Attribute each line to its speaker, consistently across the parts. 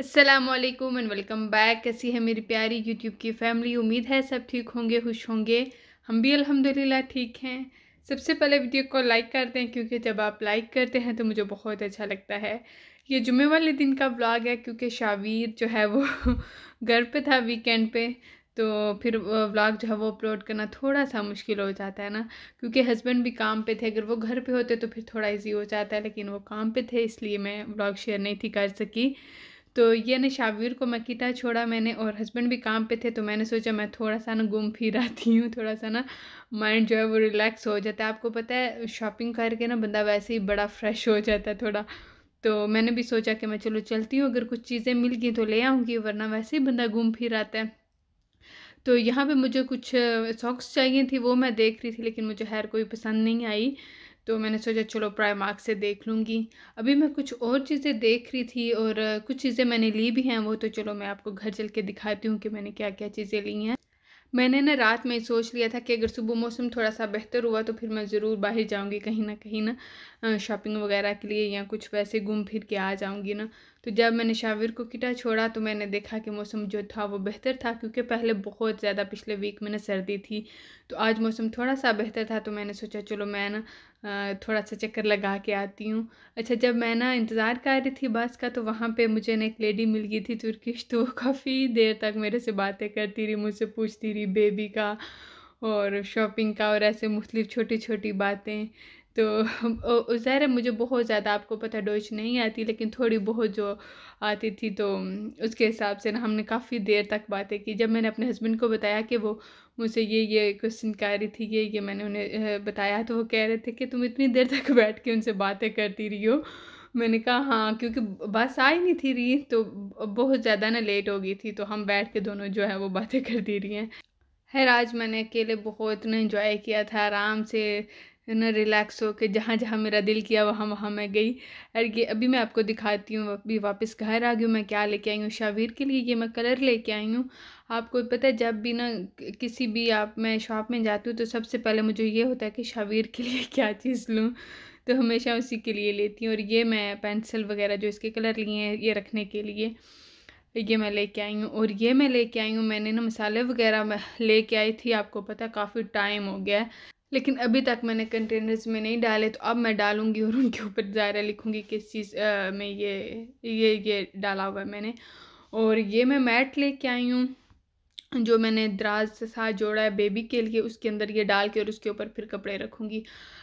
Speaker 1: Aslam and welcome back कैसी है मेरी प्यारी यूट्यूब की फैमिली उम्मीद है सब ठीक होंगे खुश होंगे हम भी अल्हम्दुलिल्लाह ठीक हैं सबसे पहले वीडियो को लाइक करते हैं क्योंकि जब आप लाइक करते हैं तो मुझे बहुत अच्छा लगता है ये जुमे वाले दिन का ब्लॉग है क्योंकि शावीर जो है वो घर पे था वीकेंड पे तो फिर ब्लॉग जो है वो अपलोड करना थोड़ा सा मुश्किल हो जाता है ना क्योंकि हस्बैंड भी काम पे थे अगर वो घर पे होते तो फिर थोड़ा इजी हो जाता है लेकिन वो काम पे थे इसलिए मैं ब्लॉग शेयर नहीं थी कर सकी तो ये ने शावीर को मैं किटा छोड़ा मैंने और हस्बैंड भी काम पे थे तो मैंने सोचा मैं थोड़ा सा ना घूम फिर आती हूँ थोड़ा सा ना माइंड जो है वो रिलैक्स हो जाता है आपको पता है शॉपिंग करके ना बंदा वैसे ही बड़ा फ्रेश हो जाता है थोड़ा तो मैंने भी सोचा कि मैं चलो चलती हूँ अगर कुछ चीज़ें मिल गई तो ले आऊँगी वरना वैसे ही बंदा घूम फिर आता है तो यहाँ पर मुझे कुछ सॉक्स चाहिए थी वो मैं देख रही थी लेकिन मुझे हेयर कोई पसंद नहीं आई तो मैंने सोचा चलो प्राइमार्क से देख लूँगी अभी मैं कुछ और चीज़ें देख रही थी और कुछ चीज़ें मैंने ली भी हैं वो तो चलो मैं आपको घर चल के दिखाती हूँ कि मैंने क्या क्या चीज़ें ली हैं मैंने ना रात में सोच लिया था कि अगर सुबह मौसम थोड़ा सा बेहतर हुआ तो फिर मैं ज़रूर बाहर जाऊँगी कहीं ना कहीं ना शॉपिंग वगैरह के लिए या कुछ वैसे घूम फिर के आ जाऊँगी ना तो जब मैंने शाविर को किटा छोड़ा तो मैंने देखा कि मौसम जो था वो बेहतर था क्योंकि पहले बहुत ज़्यादा पिछले वीक में ना सर्दी थी तो आज मौसम थोड़ा सा बेहतर था तो मैंने सोचा चलो मैं ना थोड़ा सा चक्कर लगा के आती हूँ अच्छा जब मैं ना इंतज़ार कर रही थी बस का तो वहाँ पे मुझे ना एक लेडी मिल गई थी तुर्किश तो काफ़ी देर तक मेरे से बातें करती रही मुझसे पूछती रही बेबी का और शॉपिंग का और ऐसे मुख्तलिफ छोटी छोटी बातें तो ज़ाहिर है मुझे बहुत ज़्यादा आपको पता डोच नहीं आती लेकिन थोड़ी बहुत जो आती थी तो उसके हिसाब से ना हमने काफ़ी देर तक बातें की जब मैंने अपने हस्बैंड को बताया कि वो मुझसे ये ये क्वेश्चन कह रही थी ये ये मैंने उन्हें बताया तो वो कह रहे थे कि तुम इतनी देर तक बैठ के उनसे बातें करती रही हो मैंने कहा हाँ क्योंकि बस आई नहीं थी रही तो बहुत ज़्यादा ना लेट हो गई थी तो हम बैठ के दोनों जो है वो बातें करती रही हैं खैर आज मैंने अकेले बहुत ना इन्जॉय किया था आराम से यू नो रिलैक्स हो के जहाँ जहाँ मेरा दिल किया वहाँ वहाँ मैं गई और ये अभी मैं आपको दिखाती हूँ अभी वापस घर आ गई हूँ मैं क्या लेके आई हूँ शावीर के लिए ये मैं कलर लेके आई हूँ आपको पता है जब भी ना किसी भी आप मैं शॉप में जाती हूँ तो सबसे पहले मुझे ये होता है कि शावीर के लिए क्या चीज़ लूँ तो हमेशा उसी के लिए लेती हूँ और ये मैं पेंसिल वगैरह जो इसके कलर लिए हैं ये रखने के लिए ये मैं लेके आई हूँ और ये मैं लेके आई हूँ मैंने ना मसाले वगैरह लेके आई थी आपको पता काफ़ी टाइम हो गया है लेकिन अभी तक मैंने कंटेनर्स में नहीं डाले तो अब मैं डालूँगी और उनके ऊपर ज़ायरा लिखूँगी किस चीज़ में ये ये ये डाला हुआ है मैंने और ये मैं मैट लेके आई हूँ जो मैंने दराज से साथ जोड़ा है बेबी के लिए उसके अंदर ये डाल के और उसके ऊपर फिर कपड़े रखूँगी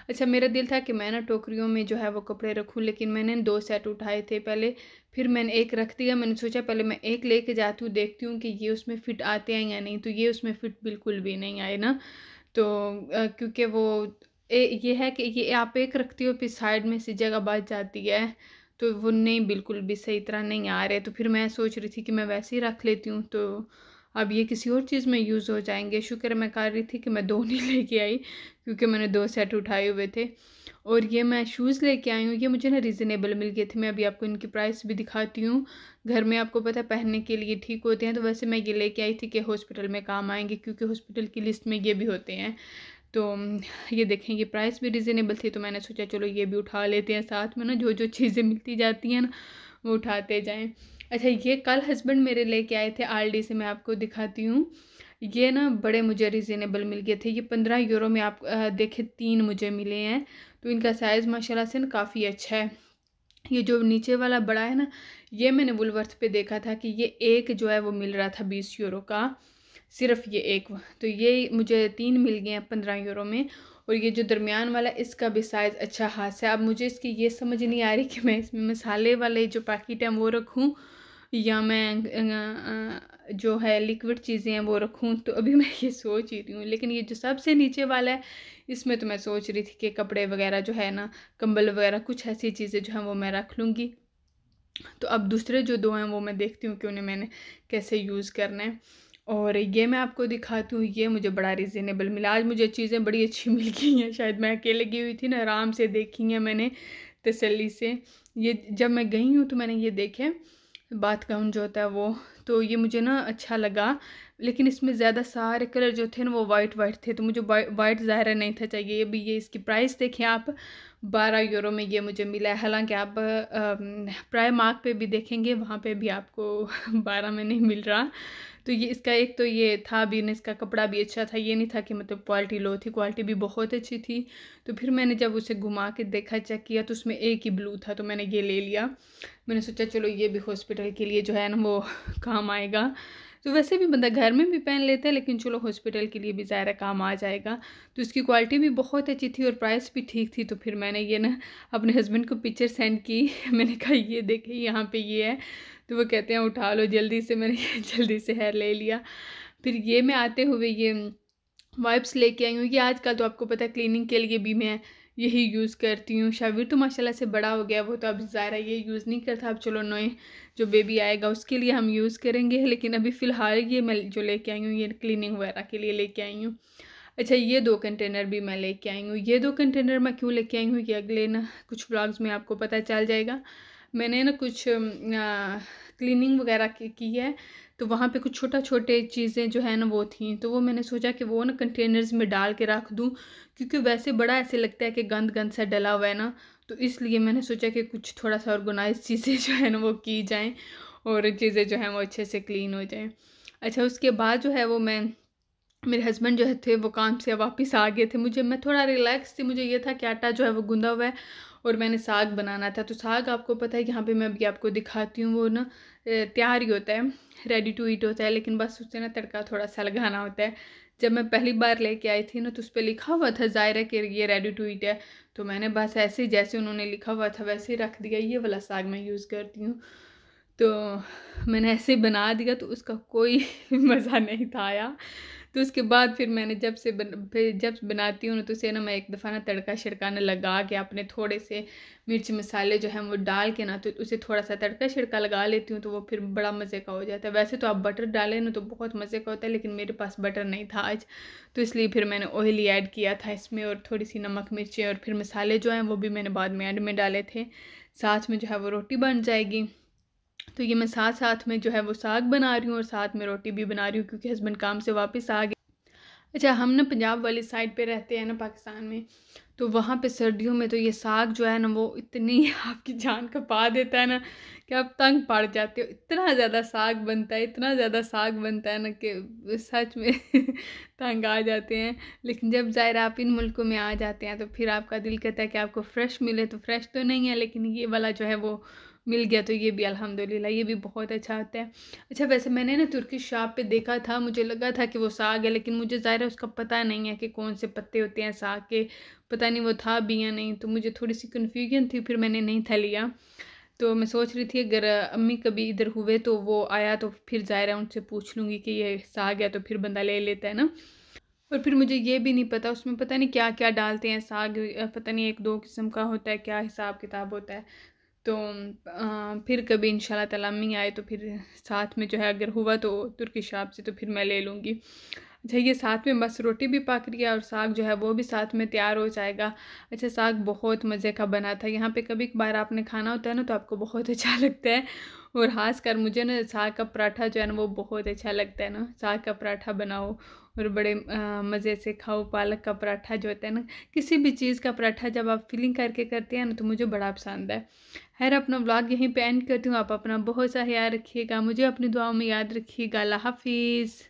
Speaker 1: अच्छा मेरा दिल था कि मैं ना टोकरियों में जो है वो कपड़े रखूँ लेकिन मैंने दो सेट उठाए थे पहले फिर मैंने एक रख दिया मैंने सोचा पहले मैं एक लेके जाती हूँ देखती हूँ कि ये उसमें फ़िट आते हैं या नहीं तो ये उसमें फ़िट बिल्कुल भी नहीं आए ना तो क्योंकि वो ए ये है कि ये आप एक रखती हो फिर साइड में से जगह बच जाती है तो वो नहीं बिल्कुल भी सही तरह नहीं आ रहे तो फिर मैं सोच रही थी कि मैं वैसे ही रख लेती हूँ तो अब ये किसी और चीज़ में यूज़ हो जाएंगे शुक्र मैं कर रही थी कि मैं दो नहीं लेके आई क्योंकि मैंने दो सेट उठाए हुए थे और ये मैं शूज़ लेके आई हूँ ये मुझे ना रीज़नेबल मिल गए थे मैं अभी आपको इनकी प्राइस भी दिखाती हूँ घर में आपको पता पहनने के लिए ठीक होते हैं तो वैसे मैं ये लेके आई थी कि हॉस्पिटल में काम आएंगे क्योंकि हॉस्पिटल की लिस्ट में ये भी होते हैं तो ये देखें ये प्राइस भी रिजनेबल थी तो मैंने सोचा चलो ये भी उठा लेते हैं साथ में ना जो जो चीज़ें मिलती जाती हैं ना वो उठाते जाएँ अच्छा ये कल हस्बैंड मेरे लेके आए थे आलडी से मैं आपको दिखाती हूँ ये ना बड़े मुझे रिजनेबल मिल गए थे ये पंद्रह यूरो में आप देखे तीन मुझे मिले हैं तो इनका साइज़ माशाल्लाह से ना काफ़ी अच्छा है ये जो नीचे वाला बड़ा है ना ये मैंने वुलवर्थ पे देखा था कि ये एक जो है वो मिल रहा था बीस यूरो का सिर्फ ये एक तो ये मुझे तीन मिल गए हैं पंद्रह यूरो में और ये जो दरमियान वाला इसका भी साइज़ अच्छा खास है अब मुझे इसकी ये समझ नहीं आ रही कि मैं इसमें मसाले वाले जो पैकेट हैं वो रखूँ या मैं अं, अं, जो है लिक्विड चीज़ें हैं वो रखूँ तो अभी मैं ये सोच ही रही हूँ लेकिन ये जो सबसे नीचे वाला है इसमें तो मैं सोच रही थी कि कपड़े वगैरह जो है ना कंबल वगैरह कुछ ऐसी चीज़ें जो हैं वो मैं रख लूँगी तो अब दूसरे जो दो हैं वो मैं देखती हूँ कि उन्हें मैंने कैसे यूज़ करना है और ये मैं आपको दिखाती हूँ ये मुझे बड़ा रिजनेबल मिला आज मुझे चीज़ें बड़ी अच्छी मिल गई हैं शायद मैं अकेले गई हुई थी ना आराम से देखी हैं मैंने तसली से ये जब मैं गई हूँ तो मैंने ये देखे बाथ गाउन जो होता है वो तो ये मुझे ना अच्छा लगा लेकिन इसमें ज़्यादा सारे कलर जो थे ना वो वाइट वाइट थे तो मुझे वाइट ज़ाहिर नहीं था चाहिए ये भी ये इसकी प्राइस देखें आप बारह यूरो में ये मुझे मिला है हालांकि आप प्राय मार्क पे भी देखेंगे वहाँ पे भी आपको बारह में नहीं मिल रहा तो ये इसका एक तो ये था भी ना इसका कपड़ा भी अच्छा था ये नहीं था कि मतलब क्वालिटी लो थी क्वालिटी भी बहुत अच्छी थी तो फिर मैंने जब उसे घुमा के देखा चेक किया तो उसमें एक ही ब्लू था तो मैंने ये ले लिया मैंने सोचा चलो ये भी हॉस्पिटल के लिए जो है ना वो काम आएगा तो वैसे भी बंदा घर में भी पहन लेता है लेकिन चलो हॉस्पिटल के लिए भी ज़्यादा काम आ जाएगा तो इसकी क्वालिटी भी बहुत अच्छी थी और प्राइस भी ठीक थी तो फिर मैंने ये ना अपने हस्बैंड को पिक्चर सेंड की मैंने कहा ये देखे यहाँ पे ये है तो वो कहते हैं उठा लो जल्दी से मैंने जल्दी से हेयर ले लिया फिर ये मैं आते हुए ये वाइप्स लेके आई हूँ कि आजकल तो आपको पता है क्लीनिंग के लिए भी मैं यही यूज़ करती हूँ शावीर तो माशाल्लाह से बड़ा हो गया वो तो अब ज़ायरा ये यूज़ नहीं करता अब चलो नए जो बेबी आएगा उसके लिए हम यूज़ करेंगे लेकिन अभी फ़िलहाल ये मैं जो लेके आई हूँ ये क्लीनिंग वगैरह के लिए लेके आई हूँ अच्छा ये दो कंटेनर भी मैं लेके आई हूँ ये दो कंटेनर मैं क्यों लेके आई हूँ ये अगले ना कुछ ब्लॉग्स में आपको पता चल जाएगा मैंने ना कुछ क्लीनिंग वगैरह की है तो वहाँ पे कुछ छोटा छोटे चीज़ें जो है ना वो थी तो वो मैंने सोचा कि वो ना कंटेनर्स में डाल के रख दूँ क्योंकि वैसे बड़ा ऐसे लगता है कि गंद गंद सा डला हुआ है ना तो इसलिए मैंने सोचा कि कुछ थोड़ा सा ऑर्गेनाइज चीज़ें जो है ना वो की जाएँ और चीज़ें जो हैं वो अच्छे से क्लीन हो जाएँ अच्छा उसके बाद जो है वो मैं मेरे हस्बैंड जो है थे वो काम से वापस आ गए थे मुझे मैं थोड़ा रिलैक्स थी मुझे ये था कि आटा जो है वो गूंदा हुआ है और मैंने साग बनाना था तो साग आपको पता है यहाँ पे मैं अभी आपको दिखाती हूँ वो ना तैयार ही होता है रेडी टू ईट होता है लेकिन बस उससे ना तड़का थोड़ा सा लगाना होता है जब मैं पहली बार लेके आई थी ना तो उस पर लिखा हुआ था है कि ये रेडी टू ईट है तो मैंने बस ऐसे ही जैसे उन्होंने लिखा हुआ था वैसे ही रख दिया ये वाला साग मैं यूज़ करती हूँ तो मैंने ऐसे बना दिया तो उसका कोई मज़ा नहीं था आया तो उसके बाद फिर मैंने जब से बन फिर जब बनाती हूँ ना तो उसे ना मैं एक दफ़ा ना तड़का छिड़काना लगा के अपने थोड़े से मिर्च मसाले जो हैं वो डाल के ना तो उसे थोड़ा सा तड़का छिड़का लगा लेती हूँ तो वो फिर बड़ा मज़े का हो जाता है वैसे तो आप बटर डालें ना तो बहुत मज़े का होता है लेकिन मेरे पास बटर नहीं था आज तो इसलिए फिर मैंने ऑयली ऐड किया था इसमें और थोड़ी सी नमक मिर्चें और फिर मसाले जो हैं वो भी मैंने बाद में एंड में डाले थे साथ में जो है वो रोटी बन जाएगी तो ये मैं साथ साथ में जो है वो साग बना रही हूँ और साथ में रोटी भी बना रही हूँ क्योंकि हस्बैंड काम से वापस आ गए अच्छा हम ना पंजाब वाली साइड पे रहते हैं ना पाकिस्तान में तो वहाँ पे सर्दियों में तो ये साग जो है ना वो इतनी आपकी जान पा देता है ना कि आप तंग पड़ जाते हो इतना ज़्यादा साग बनता है इतना ज़्यादा साग बनता है ना कि सच में तंग तो आ जाते हैं लेकिन जब ज़ाहिर आप इन मुल्कों में आ जाते हैं तो फिर आपका दिल कहता है कि आपको फ़्रेश मिले तो फ्रेश तो नहीं है लेकिन ये वाला जो है वो मिल गया तो ये भी अल्हम्दुलिल्लाह ये भी बहुत अच्छा होता है अच्छा वैसे मैंने ना तुर्की शॉप पे देखा था मुझे लगा था कि वो साग है लेकिन मुझे ज़ाहिर उसका पता नहीं है कि कौन से पत्ते होते हैं साग के पता नहीं वो था भी या नहीं तो मुझे थोड़ी सी कन्फ्यूजन थी फिर मैंने नहीं था लिया तो मैं सोच रही थी अगर अम्मी कभी इधर हुए तो वो आया तो फिर ज़ाहिर है उनसे पूछ लूँगी कि ये हिस्सा आ गया तो फिर बंदा ले लेता है ना और फिर मुझे ये भी नहीं पता उसमें पता नहीं क्या क्या डालते हैं साग पता नहीं एक दो किस्म का होता है क्या हिसाब किताब होता है तो आ, फिर कभी इन शाला तलामी आए तो फिर साथ में जो है अगर हुआ तो तुर्की शाप से तो फिर मैं ले लूँगी चाहिए अच्छा, साथ में बस रोटी भी पक रही है और साग जो है वो भी साथ में तैयार हो जाएगा अच्छा साग बहुत मज़े का बना था यहाँ पे कभी बार आपने खाना होता है ना तो आपको बहुत अच्छा लगता है और खास कर मुझे ना साग का पराठा जो है ना वो बहुत अच्छा लगता है ना साग का पराठा बनाओ और बड़े मज़े से खाओ पालक का पराठा जो होता है ना किसी भी चीज़ का पराठा जब आप फिलिंग करके करते हैं ना तो मुझे बड़ा पसंद है खैर अपना ब्लॉग यहीं पे एंड करती हूँ आप अपना बहुत सा ख्याल रखिएगा मुझे अपनी दुआओं में याद रखिएगा अल्लाह हाफिज़